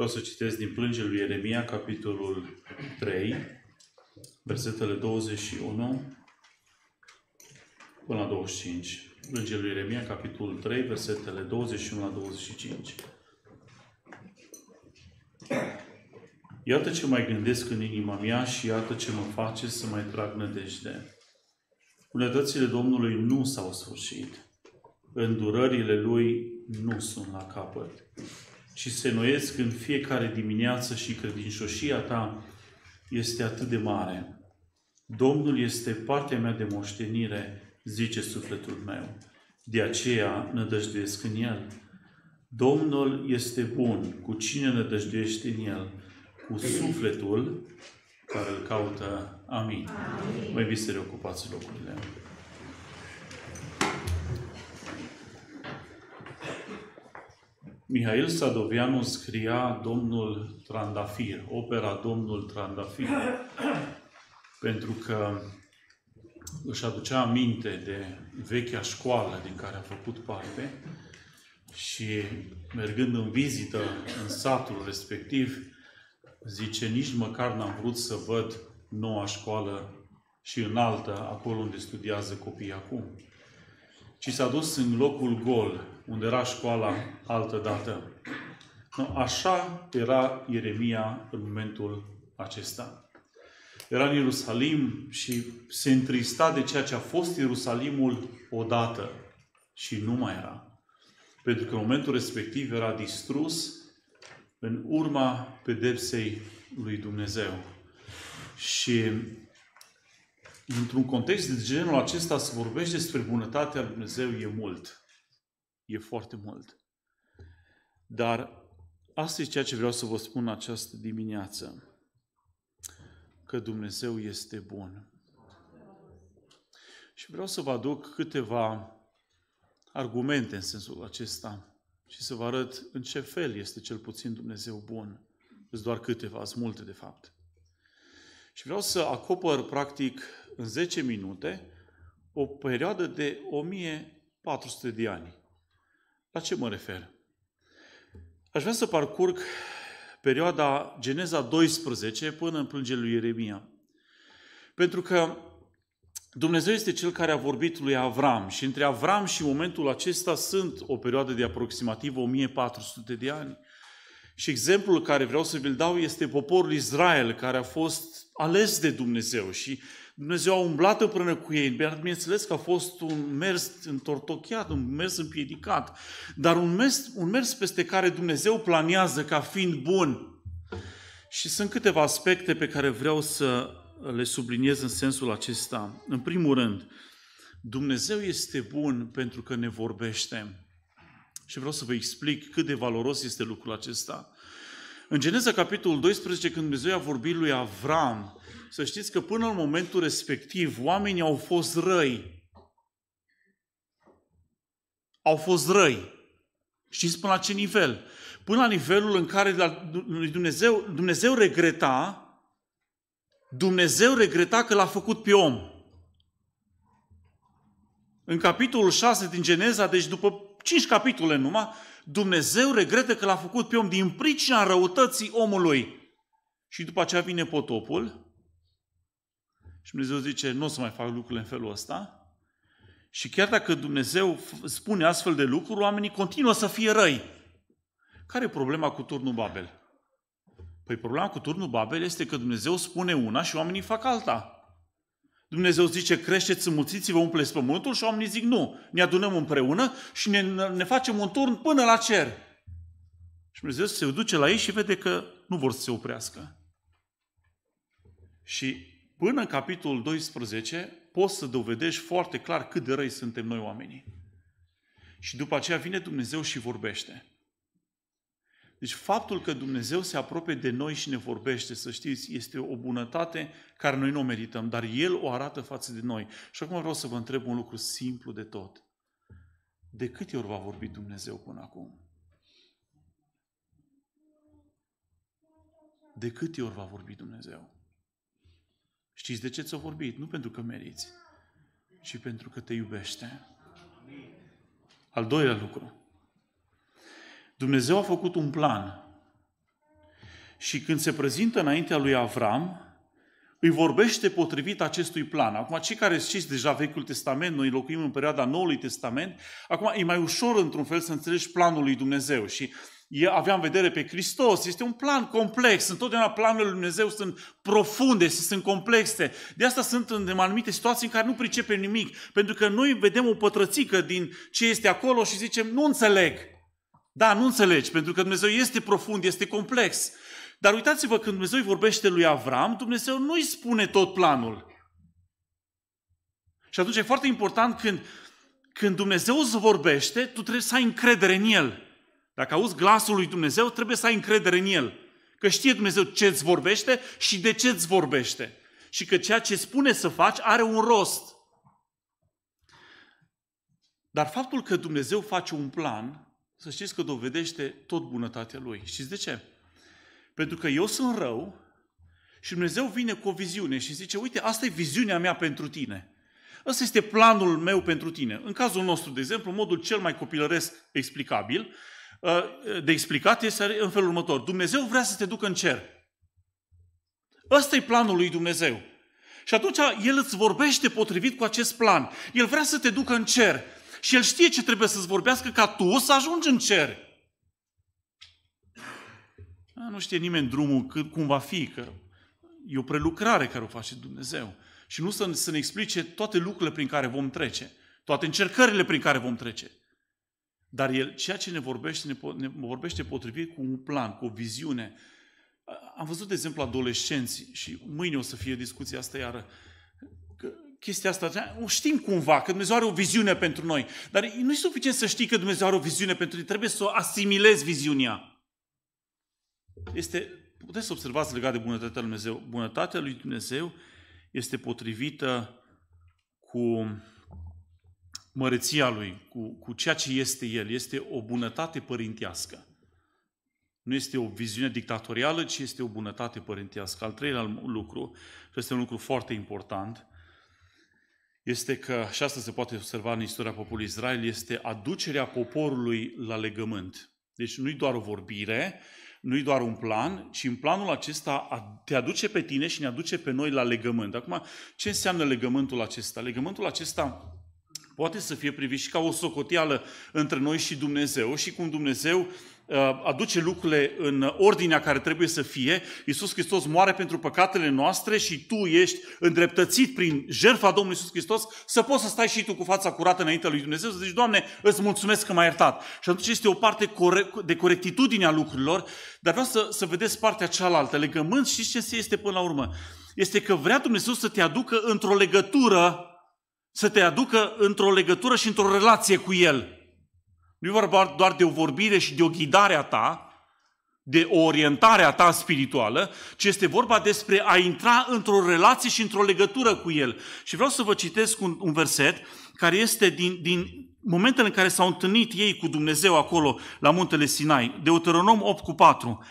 Vreau să citesc din plângeri lui Ieremia, capitolul 3, versetele 21 până la 25. Plângeri lui Ieremia, capitolul 3, versetele 21 la 25. Iată ce mai gândesc în inima mea și iată ce mă face să mai trag nădejde. Bunătățile Domnului nu s-au sfârșit. Îndurările Lui nu sunt la capăt și se noiesc în fiecare dimineață și credincioșia ta este atât de mare. Domnul este partea mea de moștenire, zice sufletul meu. De aceea nădăjduiesc în El. Domnul este bun. Cu cine nădăjduiește în El? Cu sufletul care îl caută. Amin. Amin. Mai vi se reocupați locurile. Mihail Sadoveanu scria Domnul Trandafir, opera Domnul Trandafir, pentru că își aducea aminte de vechea școală din care a făcut parte și mergând în vizită în satul respectiv, zice, nici măcar n-am vrut să văd noua școală și înaltă, acolo unde studiază copiii acum. Ci s-a dus în locul gol, unde era școala altă dată. No, așa era Ieremia în momentul acesta. Era în Ierusalim și se întrista de ceea ce a fost Ierusalimul odată și nu mai era. Pentru că în momentul respectiv era distrus în urma pedepsei lui Dumnezeu. Și într-un context de genul acesta să vorbești despre bunătatea lui Dumnezeu e mult. E foarte mult. Dar asta e ceea ce vreau să vă spun această dimineață. Că Dumnezeu este bun. Și vreau să vă aduc câteva argumente în sensul acesta și să vă arăt în ce fel este cel puțin Dumnezeu bun. Sunt doar câteva, sunt multe de fapt. Și vreau să acopăr, practic, în 10 minute, o perioadă de 1400 de ani. La ce mă refer? Aș vrea să parcurg perioada Geneza 12 până în plângele lui Ieremia. Pentru că Dumnezeu este cel care a vorbit lui Avram și între Avram și momentul acesta sunt o perioadă de aproximativ 1400 de ani. Și exemplul care vreau să vi-l dau este poporul Israel, care a fost ales de Dumnezeu și Dumnezeu a umblat împreună cu ei. Bineînțeles că a fost un mers întortocheat, un mers împiedicat, dar un mers, un mers peste care Dumnezeu planează ca fiind bun. Și sunt câteva aspecte pe care vreau să le subliniez în sensul acesta. În primul rând, Dumnezeu este bun pentru că ne vorbește. Și vreau să vă explic cât de valoros este lucrul acesta. În Geneza, capitolul 12, când Dumnezeu a vorbit lui Avram, să știți că până în momentul respectiv, oamenii au fost răi. Au fost răi. Știți până la ce nivel? Până la nivelul în care Dumnezeu, Dumnezeu regreta Dumnezeu regreta că l-a făcut pe om. În capitolul 6 din Geneza, deci după 5 capitole numai, Dumnezeu regretă că l-a făcut pe om din pricina răutății omului. Și după aceea vine potopul și Dumnezeu zice, nu o să mai fac lucrurile în felul ăsta. Și chiar dacă Dumnezeu spune astfel de lucruri, oamenii continuă să fie răi. Care e problema cu turnul Babel? Păi problema cu turnul Babel este că Dumnezeu spune una și oamenii fac alta. Dumnezeu zice, creșteți, înmulțiți-vă, umpleți pământul și oamenii zic nu. Ne adunăm împreună și ne, ne facem un turn până la cer. Și Dumnezeu se duce la ei și vede că nu vor să se oprească. Și Până în capitolul 12, poți să dovedești foarte clar cât de răi suntem noi oamenii. Și după aceea vine Dumnezeu și vorbește. Deci faptul că Dumnezeu se apropie de noi și ne vorbește, să știți, este o bunătate care noi nu o merităm, dar El o arată față de noi. Și acum vreau să vă întreb un lucru simplu de tot. De câte ori va vorbi Dumnezeu până acum? De câte ori va vorbi Dumnezeu? Știți de ce ți-a vorbit? Nu pentru că meriți, ci pentru că te iubește. Al doilea lucru. Dumnezeu a făcut un plan. Și când se prezintă înaintea lui Avram, îi vorbește potrivit acestui plan. Acum, cei care știți deja Vechiul Testament, noi locuim în perioada Noului Testament, acum e mai ușor, într-un fel, să înțelegi planul lui Dumnezeu. Și avea în vedere pe Hristos. Este un plan complex. Întotdeauna planurile lui Dumnezeu sunt profunde și sunt complexe. De asta sunt în anumite situații în care nu pricepem nimic. Pentru că noi vedem o pătrățică din ce este acolo și zicem, nu înțeleg. Da, nu înțelegi, pentru că Dumnezeu este profund, este complex. Dar uitați-vă, când Dumnezeu îi vorbește lui Avram, Dumnezeu nu îi spune tot planul. Și atunci e foarte important când, când Dumnezeu îți vorbește, tu trebuie să ai încredere în El. Dacă auzi glasul lui Dumnezeu, trebuie să ai încredere în El. Că știe Dumnezeu ce îți vorbește și de ce îți vorbește. Și că ceea ce spune să faci are un rost. Dar faptul că Dumnezeu face un plan, să știți că dovedește tot bunătatea Lui. Știți de ce? Pentru că eu sunt rău și Dumnezeu vine cu o viziune și zice, uite, asta e viziunea mea pentru tine. Ăsta este planul meu pentru tine. În cazul nostru, de exemplu, modul cel mai copilăresc explicabil, Ă, de explicat este în felul următor. Dumnezeu vrea să te ducă în cer. Ăsta e planul lui Dumnezeu. Și atunci El îți vorbește potrivit cu acest plan. El vrea să te ducă în cer. Și El știe ce trebuie să-ți vorbească ca tu să ajungi în cer. A, nu știe nimeni drumul cât, cum va fi, că e o prelucrare care o face Dumnezeu. Și nu să, să ne explice toate lucrurile prin care vom trece, toate încercările prin care vom trece. Dar el, ceea ce ne vorbește, ne, ne vorbește potrivit cu un plan, cu o viziune. Am văzut, de exemplu, adolescenți și mâine o să fie discuția asta iară. Că chestia asta, o știm cumva, că Dumnezeu are o viziune pentru noi. Dar nu e suficient să știi că Dumnezeu are o viziune pentru noi, trebuie să o asimilezi viziunea. Este, puteți să observați legat de bunătatea lui Dumnezeu. Bunătatea lui Dumnezeu este potrivită cu măreția lui, cu, cu ceea ce este el. Este o bunătate părintească. Nu este o viziune dictatorială, ci este o bunătate părintească. Al treilea lucru, și este un lucru foarte important, este că, și asta se poate observa în istoria poporului Israel, este aducerea poporului la legământ. Deci nu-i doar o vorbire, nu-i doar un plan, ci în planul acesta te aduce pe tine și ne aduce pe noi la legământ. Acum, ce înseamnă legământul acesta? Legământul acesta poate să fie privit și ca o socoteală între noi și Dumnezeu și cum Dumnezeu uh, aduce lucrurile în ordinea care trebuie să fie. Iisus Hristos moare pentru păcatele noastre și tu ești îndreptățit prin jertfa Domnului Iisus Hristos să poți să stai și tu cu fața curată înaintea lui Dumnezeu să zici, Doamne, îți mulțumesc că m-ai iertat. Și atunci este o parte de corectitudine a lucrurilor, dar vreau să, să vedeți partea cealaltă. Legământ, știți ce este până la urmă? Este că vrea Dumnezeu să te aducă într-o legătură să te aducă într-o legătură și într-o relație cu El. Nu e vorba doar de o vorbire și de o ghidare a ta, de o orientare a ta spirituală, ci este vorba despre a intra într-o relație și într-o legătură cu El. Și vreau să vă citesc un, un verset care este din, din momentele în care s-au întâlnit ei cu Dumnezeu acolo, la muntele Sinai, Deuteronom 8 cu 4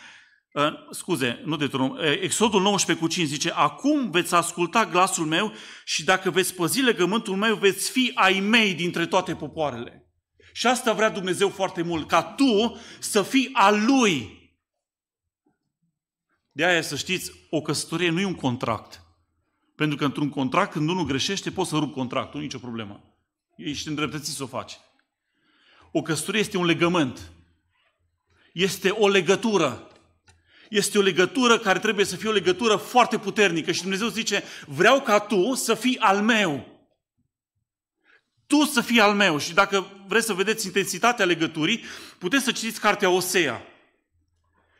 scuze, nu de turnul, Exodul 19 cu 5 zice, acum veți asculta glasul meu și dacă veți păzi legământul meu, veți fi ai mei dintre toate popoarele. Și asta vrea Dumnezeu foarte mult, ca tu să fii a Lui. De aia să știți, o căsătorie nu e un contract. Pentru că într-un contract, când unul greșește, poți să rup contractul, nicio problemă. Ești îndreptățit să o faci. O căsătorie este un legământ. Este o legătură este o legătură care trebuie să fie o legătură foarte puternică și Dumnezeu zice, vreau ca tu să fii al meu. Tu să fii al meu. Și dacă vreți să vedeți intensitatea legăturii, puteți să citiți cartea Osea.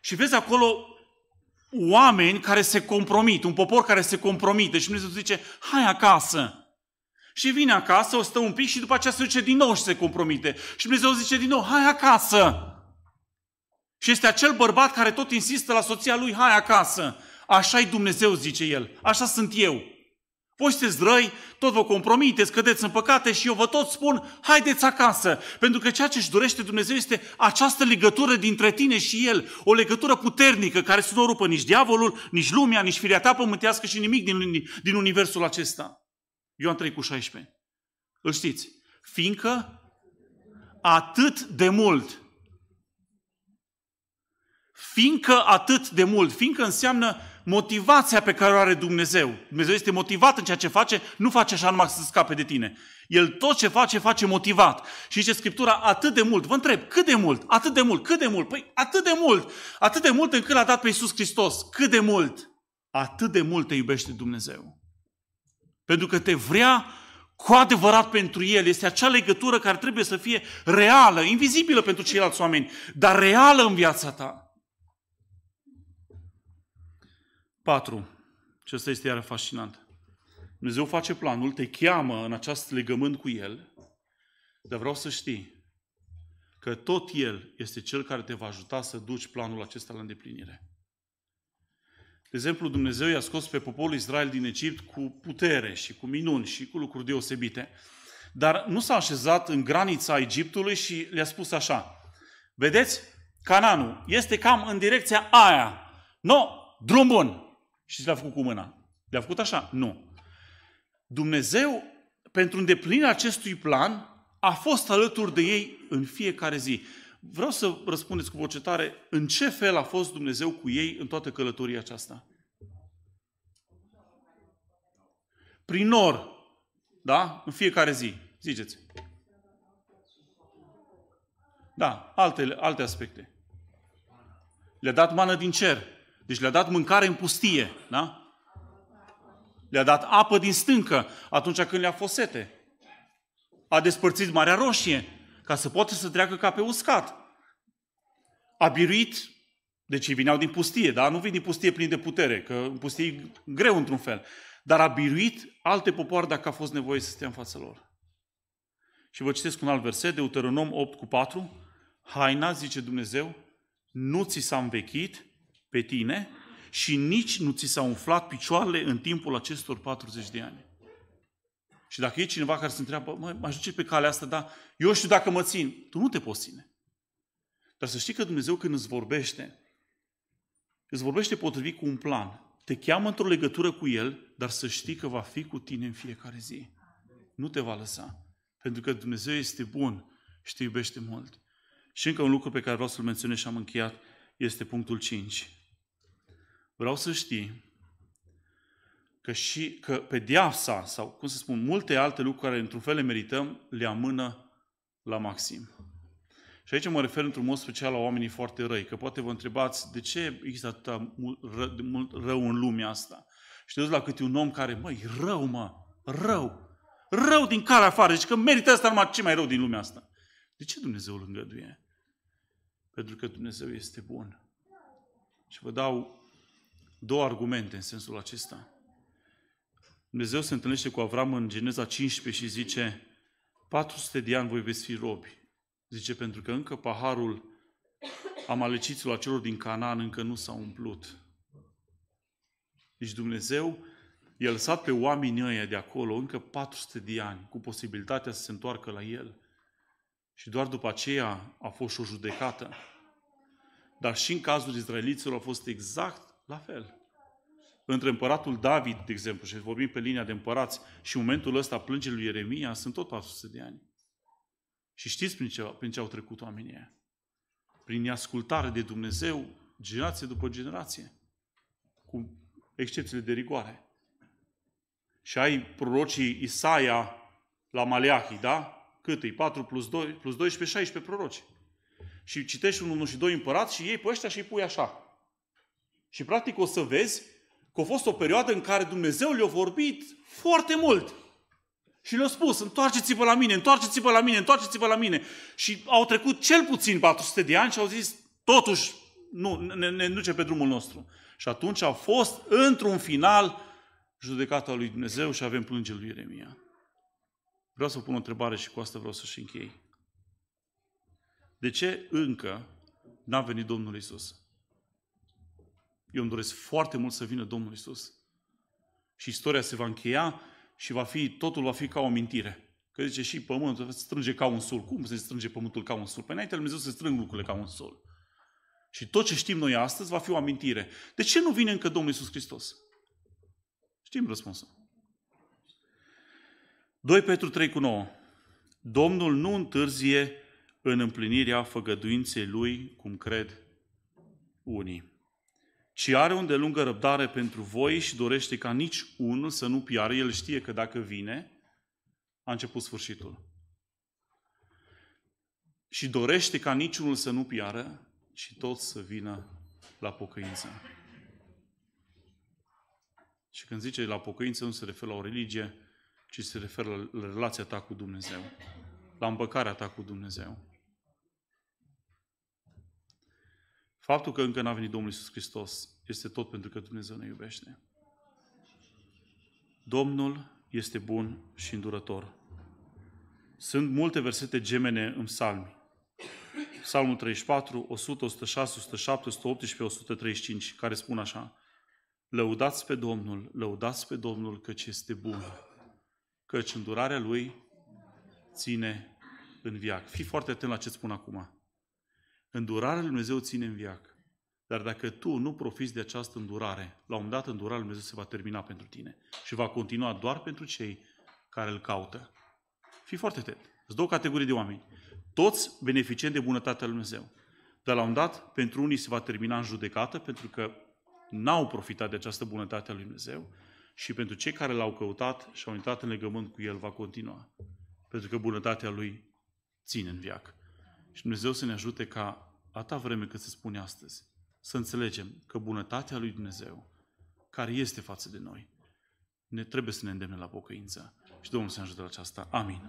Și vezi acolo oameni care se compromit, un popor care se compromite și Dumnezeu zice, hai acasă. Și vine acasă, o stă un pic și după aceea se duce din nou și se compromite. Și Dumnezeu zice din nou, hai acasă. Și este acel bărbat care tot insistă la soția lui, hai acasă, așa-i Dumnezeu, zice el, așa sunt eu. Voi sunteți răi, tot vă compromiteți, cădeți în păcate și eu vă tot spun, haideți acasă, pentru că ceea ce își dorește Dumnezeu este această legătură dintre tine și El, o legătură puternică care să nu o rupă nici diavolul, nici lumea, nici firea ta pământească și nimic din, din universul acesta. Ioan 3 cu 16. Îl știți? Fiindcă atât de mult Fiindcă atât de mult, fiindcă înseamnă motivația pe care o are Dumnezeu. Dumnezeu este motivat în ceea ce face, nu face așa numai să scape de tine. El tot ce face, face motivat. Și zice Scriptura atât de mult. Vă întreb, cât de mult? Atât de mult? Cât de mult? Păi atât de mult! Atât de mult încât l-a dat pe Iisus Hristos. Cât de mult? Atât de mult te iubește Dumnezeu. Pentru că te vrea cu adevărat pentru El. Este acea legătură care trebuie să fie reală, invizibilă pentru ceilalți oameni, dar reală în viața ta. 4. Și asta este iară fascinant. Dumnezeu face planul, te cheamă în acest legământ cu El, dar vreau să știi că tot El este Cel care te va ajuta să duci planul acesta la îndeplinire. De exemplu, Dumnezeu i-a scos pe poporul Israel din Egipt cu putere și cu minuni și cu lucruri deosebite. Dar nu s-a așezat în granița Egiptului și le-a spus așa. Vedeți? Cananul este cam în direcția aia. No, drum bun. Și l a făcut cu mâna? Le-a făcut așa? Nu. Dumnezeu, pentru îndeplinirea acestui plan, a fost alături de ei în fiecare zi. Vreau să răspundeți cu voce tare, în ce fel a fost Dumnezeu cu ei în toată călătoria aceasta? Prin nor, da? În fiecare zi. Ziceți. Da, alte, alte aspecte. Le-a dat mană din cer. Deci le-a dat mâncare în pustie, da? Le-a dat apă din stâncă atunci când le-a fost sete. A despărțit Marea Roșie ca să poată să treacă ca pe uscat. A biruit, deci ei vineau din pustie, da? Nu vin din pustie plin de putere, că în pustie e greu într-un fel. Dar a biruit alte popoare dacă a fost nevoie să stea în fața lor. Și vă citesc un alt verset, Deuteronom 8 cu 4. Haina, zice Dumnezeu, nu ți s-a învechit, pe tine și nici nu ți s-au umflat picioarele în timpul acestor 40 de ani. Și dacă e cineva care se întreabă, mă, mă ajunge pe calea asta, dar eu știu dacă mă țin. Tu nu te poți ține. Dar să știi că Dumnezeu când îți vorbește, îți vorbește potrivit cu un plan. Te cheamă într-o legătură cu El, dar să știi că va fi cu tine în fiecare zi. Nu te va lăsa. Pentru că Dumnezeu este bun și te iubește mult. Și încă un lucru pe care vreau să-l menționez și am încheiat este punctul 5. Vreau să știi că și că pedeapsa sau, cum să spun, multe alte lucruri care într-un fel le merităm, le amână la maxim. Și aici mă refer într-un mod special la oamenii foarte răi, că poate vă întrebați de ce există atât de mult rău în lumea asta. Și te duci la câte un om care, măi, rău, mă, rău, rău din care afară, deci că merită asta numai ce mai rău din lumea asta. De ce Dumnezeu îl îngăduie? Pentru că Dumnezeu este bun. Și vă dau două argumente în sensul acesta. Dumnezeu se întâlnește cu Avram în Geneza 15 și zice 400 de ani voi veți fi robi. Zice, pentru că încă paharul amaleciților acelor din Canaan încă nu s-a umplut. Deci Dumnezeu i-a lăsat pe oamenii ăia de acolo încă 400 de ani cu posibilitatea să se întoarcă la El. Și doar după aceea a fost o judecată. Dar și în cazul izraeliților a fost exact la fel. Între împăratul David, de exemplu, și vorbim pe linia de împărați, și momentul ăsta plângerii lui Ieremia, sunt tot 400 de ani. Și știți prin ce, prin ce au trecut oamenii aia? Prin neascultare de Dumnezeu, generație după generație, cu excepțiile de rigoare. Și ai prorocii Isaia la Maleahi, da? Cât îi? 4 plus 2, plus 12, 16 proroci. Și citești unul și doi împărați și ei pe ăștia și îi pui așa. Și practic o să vezi că a fost o perioadă în care Dumnezeu le-a vorbit foarte mult. Și le-a spus, întoarceți-vă la mine, întoarceți-vă la mine, întoarceți-vă la mine. Și au trecut cel puțin 400 de ani și au zis, totuși, nu, ne, ne duce pe drumul nostru. Și atunci a fost, într-un final, judecata lui Dumnezeu și avem plângerea lui Ieremia. Vreau să vă pun o întrebare și cu asta vreau să-și închei. De ce încă n-a venit Domnul Isus? Eu îmi doresc foarte mult să vină Domnul Isus. Și istoria se va încheia și va fi, totul va fi ca o amintire. Că zice și pământul se strânge ca un sol. Cum se strânge pământul ca un sol? Păi înainte Dumnezeu se strâng lucrurile ca un sol. Și tot ce știm noi astăzi va fi o amintire. De ce nu vine încă Domnul Isus Hristos? Știm răspunsul. 2 Petru 3 cu 9. Domnul nu întârzie în împlinirea făgăduinței lui, cum cred unii și are o îndelungă răbdare pentru voi și dorește ca nici unul să nu piară. El știe că dacă vine, a început sfârșitul. Și dorește ca niciunul să nu piară și toți să vină la pocăință. Și când zice la pocăință, nu se referă la o religie, ci se referă la relația ta cu Dumnezeu, la împăcarea ta cu Dumnezeu. Faptul că încă n-a venit Domnul Iisus Hristos este tot pentru că Dumnezeu ne iubește. Domnul este bun și îndurător. Sunt multe versete gemene în psalmi. Psalmul 34, 100, 106, 107, 118, 135, care spun așa. Lăudați pe Domnul, lăudați pe Domnul căci este bun, căci îndurarea Lui ține în viac. Fii foarte atent la ce spun acum. Îndurarea lui Dumnezeu ține în viac. Dar dacă tu nu profiți de această îndurare, la un dat îndurarea lui Dumnezeu se va termina pentru tine și va continua doar pentru cei care îl caută. Fii foarte atent. Sunt două categorii de oameni. Toți beneficieni de bunătatea lui Dumnezeu. Dar la un dat, pentru unii se va termina în judecată, pentru că n-au profitat de această bunătate a lui Dumnezeu și pentru cei care l-au căutat și au intrat în legământ cu el, va continua. Pentru că bunătatea lui ține în viac. Și Dumnezeu să ne ajute ca atâta vreme cât se spune astăzi, să înțelegem că bunătatea lui Dumnezeu, care este față de noi, ne trebuie să ne îndemne la pocăință. Și Domnul să ne ajute la aceasta. Amin.